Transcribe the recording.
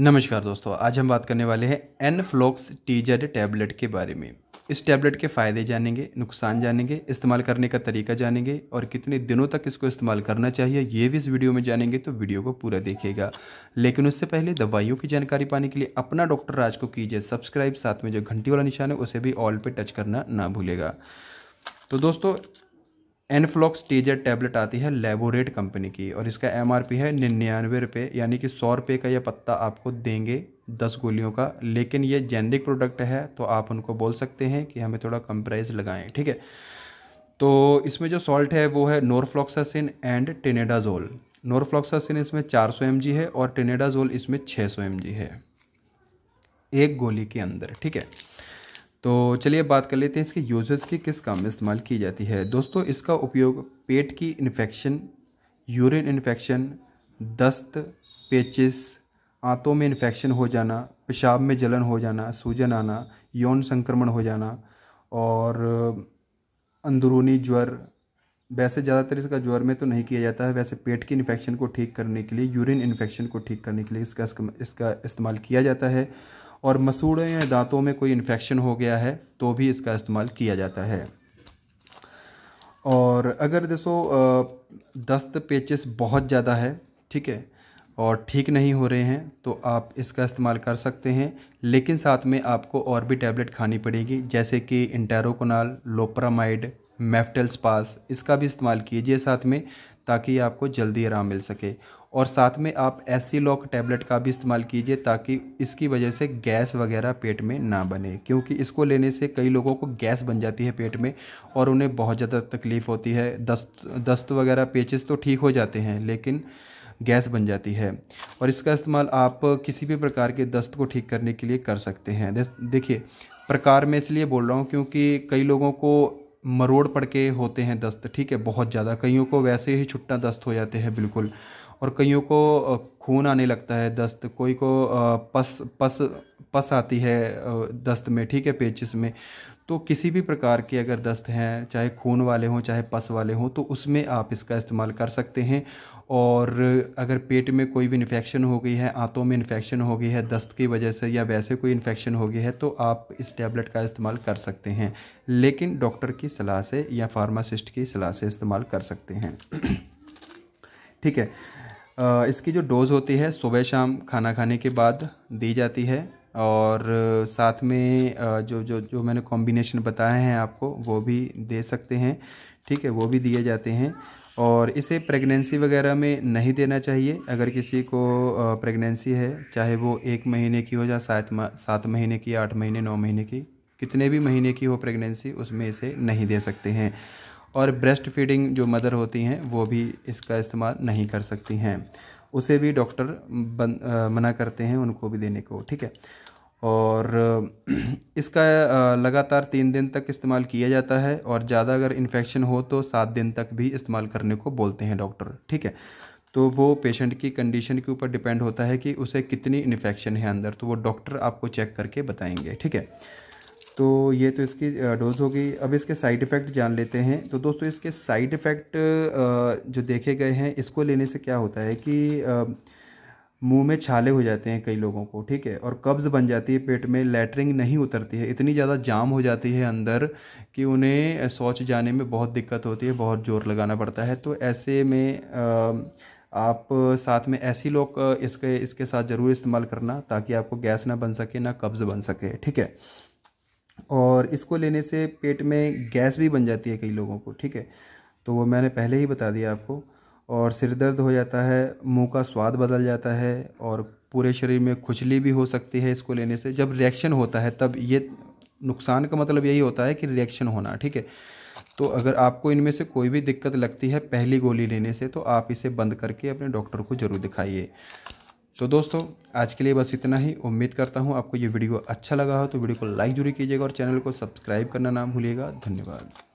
नमस्कार दोस्तों आज हम बात करने वाले हैं एन फ्लॉक्स टीजर टैबलेट के बारे में इस टैबलेट के फ़ायदे जानेंगे नुकसान जानेंगे इस्तेमाल करने का तरीका जानेंगे और कितने दिनों तक इसको इस्तेमाल करना चाहिए ये भी इस वीडियो में जानेंगे तो वीडियो को पूरा देखिएगा लेकिन उससे पहले दवाइयों की जानकारी पाने के लिए अपना डॉक्टर राज को कीजिए सब्सक्राइब साथ में जो घंटी वाला निशान है उसे भी ऑल पर टच करना ना भूलेगा तो दोस्तों एनफ्लॉक्स टीजर टैबलेट आती है लेबोरेट कंपनी की और इसका एमआरपी है निन्यानवे रुपये यानी कि सौ रुपये का यह पत्ता आपको देंगे दस गोलियों का लेकिन ये जेनरिक प्रोडक्ट है तो आप उनको बोल सकते हैं कि हमें थोड़ा कम प्राइस लगाएं ठीक है तो इसमें जो सॉल्ट है वो है नोरफ्लॉक्सासिन एंड टेनेडाजोल नोरफ्लॉक्सासिन इसमें सौ एम है और टेनेडाजोल इसमें सौ एम है एक गोली के अंदर ठीक है तो चलिए बात कर लेते हैं इसके यूजर्स की किस काम में इस्तेमाल की जाती है दोस्तों इसका उपयोग पेट की इन्फेक्शन यूरिन इन्फेक्शन दस्त पेचिस आंतों में इन्फेक्शन हो जाना पेशाब में जलन हो जाना सूजन आना यौन संक्रमण हो जाना और अंदरूनी ज्वर वैसे ज़्यादातर इसका ज्वर में तो नहीं किया जाता है वैसे पेट की इन्फेक्शन को ठीक करने के लिए यूरिन इन्फेक्शन को ठीक करने के लिए इसका इसका इस्तेमाल किया जाता है और मसूड़ों या दांतों में कोई इन्फेक्शन हो गया है तो भी इसका इस्तेमाल किया जाता है और अगर देखो दस्त पेचिस बहुत ज़्यादा है ठीक है और ठीक नहीं हो रहे हैं तो आप इसका इस्तेमाल कर सकते हैं लेकिन साथ में आपको और भी टैबलेट खानी पड़ेगी जैसे कि इंटेरोकोनाल लोप्रामाइड मेफ्टल्स पास इसका भी इस्तेमाल कीजिए साथ में ताकि आपको जल्दी आराम मिल सके और साथ में आप एसी लॉक टैबलेट का भी इस्तेमाल कीजिए ताकि इसकी वजह से गैस वगैरह पेट में ना बने क्योंकि इसको लेने से कई लोगों को गैस बन जाती है पेट में और उन्हें बहुत ज़्यादा तकलीफ़ होती है दस्त दस्त वगैरह पेचेस तो ठीक हो जाते हैं लेकिन गैस बन जाती है और इसका इस्तेमाल आप किसी भी प्रकार के दस्त को ठीक करने के लिए कर सकते हैं देखिए प्रकार में इसलिए बोल रहा हूँ क्योंकि कई लोगों को मरोड़ पड़ के होते हैं दस्त ठीक है बहुत ज़्यादा कईयों को वैसे ही छुट्टा दस्त हो जाते हैं बिल्कुल और कईयों को खून आने लगता है दस्त कोई को पस पस पस आती है दस्त में ठीक है पेचिस में तो किसी भी प्रकार के अगर दस्त हैं चाहे खून वाले हों चाहे पस वाले हों तो उसमें आप इसका इस्तेमाल कर सकते हैं और अगर पेट में कोई भी इन्फेक्शन हो गई है आंतों में इन्फेक्शन हो गई है दस्त की वजह से या वैसे कोई इन्फेक्शन हो गई है तो आप इस टैबलेट का इस्तेमाल कर सकते हैं लेकिन डॉक्टर की सलाह से या फार्मासिस्ट की सलाह से इस्तेमाल कर सकते हैं ठीक है इसकी जो डोज़ होती है सुबह शाम खाना खाने के बाद दी जाती है और साथ में जो जो जो मैंने कॉम्बिनेशन बताए हैं आपको वो भी दे सकते हैं ठीक है वो भी दिए जाते हैं और इसे प्रेगनेंसी वगैरह में नहीं देना चाहिए अगर किसी को प्रेगनेंसी है चाहे वो एक महीने की हो या सात सात महीने की आठ महीने नौ महीने की कितने भी महीने की हो प्रेगनेंसी उसमें इसे नहीं दे सकते हैं और ब्रेस्ट फीडिंग जो मदर होती हैं वो भी इसका इस्तेमाल नहीं कर सकती हैं उसे भी डॉक्टर बन मना करते हैं उनको भी देने को ठीक है और इसका लगातार तीन दिन तक इस्तेमाल किया जाता है और ज़्यादा अगर इन्फेक्शन हो तो सात दिन तक भी इस्तेमाल करने को बोलते हैं डॉक्टर ठीक है तो वो पेशेंट की कंडीशन के ऊपर डिपेंड होता है कि उसे कितनी इन्फेक्शन है अंदर तो वो डॉक्टर आपको चेक करके बताएंगे ठीक है तो ये तो इसकी डोज़ होगी अब इसके साइड इफ़ेक्ट जान लेते हैं तो दोस्तों इसके साइड इफ़ेक्ट जो देखे गए हैं इसको लेने से क्या होता है कि मुंह में छाले हो जाते हैं कई लोगों को ठीक है और कब्ज़ बन जाती है पेट में लेटरिंग नहीं उतरती है इतनी ज़्यादा जाम हो जाती है अंदर कि उन्हें शौच जाने में बहुत दिक्कत होती है बहुत ज़ोर लगाना पड़ता है तो ऐसे में आप साथ में ऐसी लोग इसके इसके साथ ज़रूर इस्तेमाल करना ताकि आपको गैस ना बन सके ना कब्ज़ बन सके ठीक है और इसको लेने से पेट में गैस भी बन जाती है कई लोगों को ठीक है तो वो मैंने पहले ही बता दिया आपको और सिर दर्द हो जाता है मुंह का स्वाद बदल जाता है और पूरे शरीर में खुजली भी हो सकती है इसको लेने से जब रिएक्शन होता है तब ये नुकसान का मतलब यही होता है कि रिएक्शन होना ठीक है तो अगर आपको इनमें से कोई भी दिक्कत लगती है पहली गोली लेने से तो आप इसे बंद करके अपने डॉक्टर को ज़रूर दिखाइए तो दोस्तों आज के लिए बस इतना ही उम्मीद करता हूँ आपको ये वीडियो अच्छा लगा हो तो वीडियो को लाइक जरूर कीजिएगा और चैनल को सब्सक्राइब करना ना भूलिएगा धन्यवाद